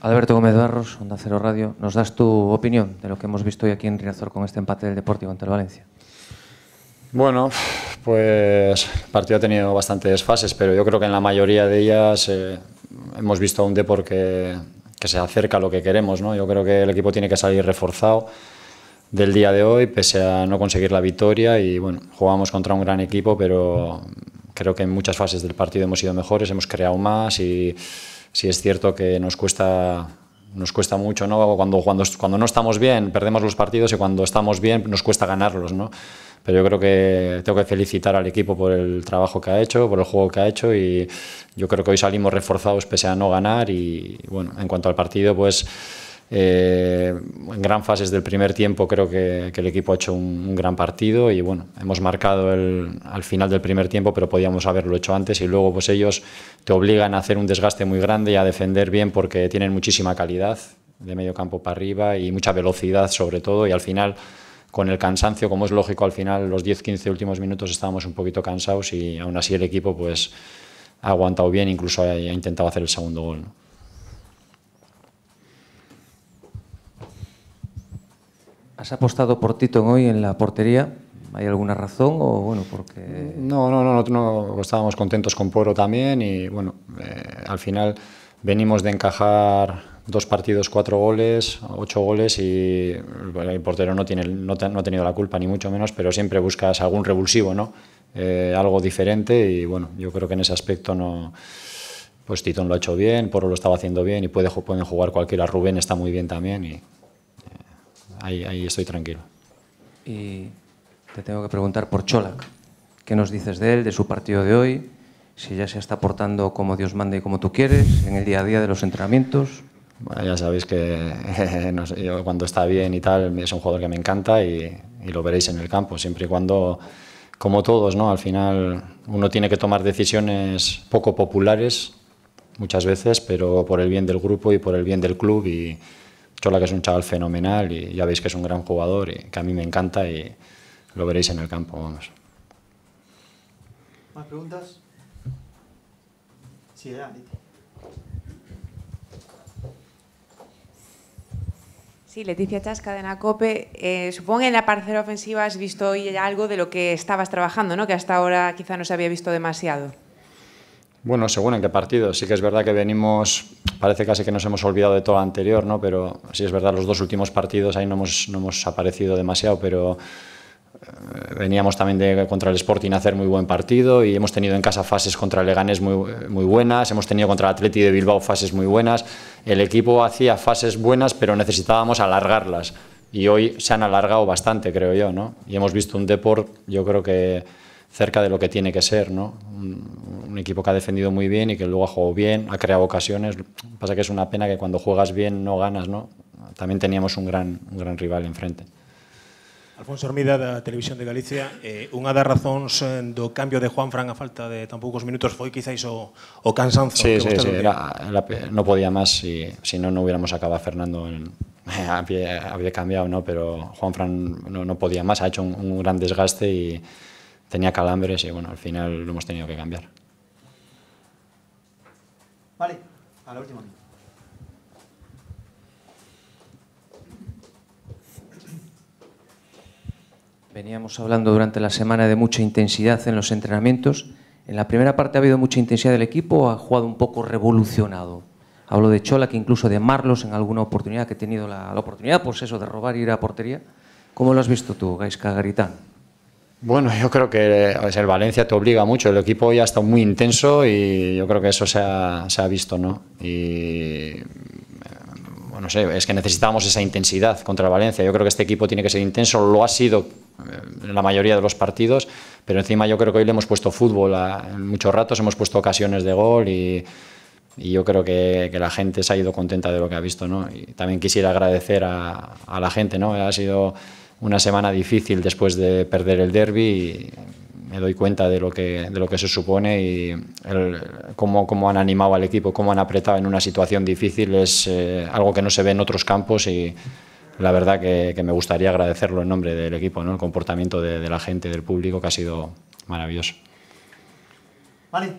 Alberto Gómez Barros, Onda Cero Radio, ¿nos das tu opinión de lo que hemos visto hoy aquí en Riazor con este empate del Deportivo ante el Valencia? Bueno, pues el partido ha tenido bastantes fases, pero yo creo que en la mayoría de ellas eh, hemos visto a un Deportivo que, que, se acerca a lo que queremos. ¿no? Yo creo que el equipo tiene que salir reforzado del día de hoy, pese a no conseguir la victoria. Y bueno, jugamos contra un gran equipo, pero creo que en muchas fases del partido hemos sido mejores, hemos creado más y si es cierto que nos cuesta nos cuesta mucho, ¿no? Cuando, cuando, cuando no estamos bien, perdemos los partidos y cuando estamos bien nos cuesta ganarlos, ¿no? Pero yo creo que tengo que felicitar al equipo por el trabajo que ha hecho, por el juego que ha hecho y yo creo que hoy salimos reforzados pese a no ganar y, bueno, en cuanto al partido, pues eh, en gran fases del primer tiempo creo que, el equipo ha hecho un, gran partido y bueno, hemos marcado al final del primer tiempo, pero podíamos haberlo hecho antes y luego pues ellos te obligan a hacer un desgaste muy grande y a defender bien porque tienen muchísima calidad de medio campo para arriba y mucha velocidad sobre todo y al final con el cansancio, como es lógico, al final los 10-15 últimos minutos estábamos un poquito cansados y aún así el equipo pues ha aguantado bien, incluso ha, intentado hacer el segundo gol. ¿Has apostado por Tito hoy en la portería? ¿Hay alguna razón o bueno, porque...? No, no, no, no estábamos contentos con Poro también y bueno, eh, al final venimos de encajar dos partidos, cuatro goles, ocho goles y el portero no, tiene, no, ha tenido la culpa ni mucho menos, pero siempre buscas algún revulsivo, ¿no? Eh, algo diferente y bueno, yo creo que en ese aspecto no... Pues Titón lo ha hecho bien, Poro lo estaba haciendo bien y puede, pueden jugar cualquiera. Rubén está muy bien también y ahí, estoy tranquilo. Y te tengo que preguntar por Cholak. ¿Qué nos dices de él, de su partido de hoy? Si ya se está portando como Dios manda y como tú quieres, en el día a día de los entrenamientos. ya sabéis que cuando está bien y tal, es un jugador que me encanta y, y, lo veréis en el campo, siempre y cuando, como todos, ¿no? al final uno tiene que tomar decisiones poco populares muchas veces, pero por el bien del grupo y por el bien del club y, Chola, que es un chaval fenomenal y ya veis que es un gran jugador y que a mí me encanta y lo veréis en el campo, vamos. ¿Más preguntas? Sí, Sí, Leticia Chasca de Nacope. Eh, supongo que en la parcela ofensiva has visto hoy algo de lo que estabas trabajando, ¿no? que hasta ahora quizá no se había visto demasiado. Bueno, según en qué partido. Sí que es verdad que venimos, parece casi que nos hemos olvidado de todo lo anterior, ¿no? Pero sí es verdad, los dos últimos partidos ahí no hemos, no hemos aparecido demasiado, pero eh, veníamos también de contra el Sporting a hacer muy buen partido y hemos tenido en casa fases contra el Leganés muy, muy buenas, hemos tenido contra el Atleti de Bilbao fases muy buenas. El equipo hacía fases buenas, pero necesitábamos alargarlas y hoy se han alargado bastante, creo yo, ¿no? Y hemos visto un Deport, yo creo que cerca de lo que tiene que ser, ¿no? un equipo que ha defendido muy bien y que luego ha jugado bien, ha creado ocasiones. Pasa que es una pena que cuando juegas bien no ganas, ¿no? También teníamos un gran, gran rival enfrente. Alfonso Hermida, de Televisión de Galicia. Eh, unha das razóns eh, do cambio de Juan Fran a falta de tan pocos minutos foi quizáis o, o cansanzo. Sí, sí, sí. no podía más si, si no, no hubiéramos acabado Fernando había, cambiado, ¿no? Pero Juan Fran no, podía más, ha hecho un gran desgaste y tenía calambres y bueno, al final lo hemos tenido que cambiar. Vale, a la última. Veníamos hablando durante la semana de mucha intensidad en los entrenamientos. En la primera parte ha habido mucha intensidad del equipo ha jugado un poco revolucionado. Hablo de Chola, que incluso de Marlos en alguna oportunidad que he tenido la, oportunidad, pues eso, de robar y ir a portería. ¿Cómo lo has visto tú, Gaisca Garitán? Bueno, yo creo que el Valencia te obliga mucho. El equipo ha estado muy intenso y yo creo que eso se ha, visto, ¿no? Y eh, no sé, es que necesitamos esa intensidad contra el Valencia. Yo creo que este equipo tiene que ser intenso, lo ha sido en eh, la mayoría de los partidos, pero encima yo creo que hoy le hemos puesto fútbol a, en muchos ratos, hemos puesto ocasiones de gol y, yo creo que, la gente se ha ido contenta de lo que ha visto. ¿no? Y también quisiera agradecer a, a la gente, ¿no? ha sido una semana difícil después de perder el derby y me doy cuenta de lo que, de lo que se supone y cómo, cómo, han animado al equipo, cómo han apretado en una situación difícil es eh, algo que no se ve en otros campos y la verdad que, me gustaría agradecerlo en nombre del equipo, el comportamiento de, la gente, del público que ha sido maravilloso. Vale.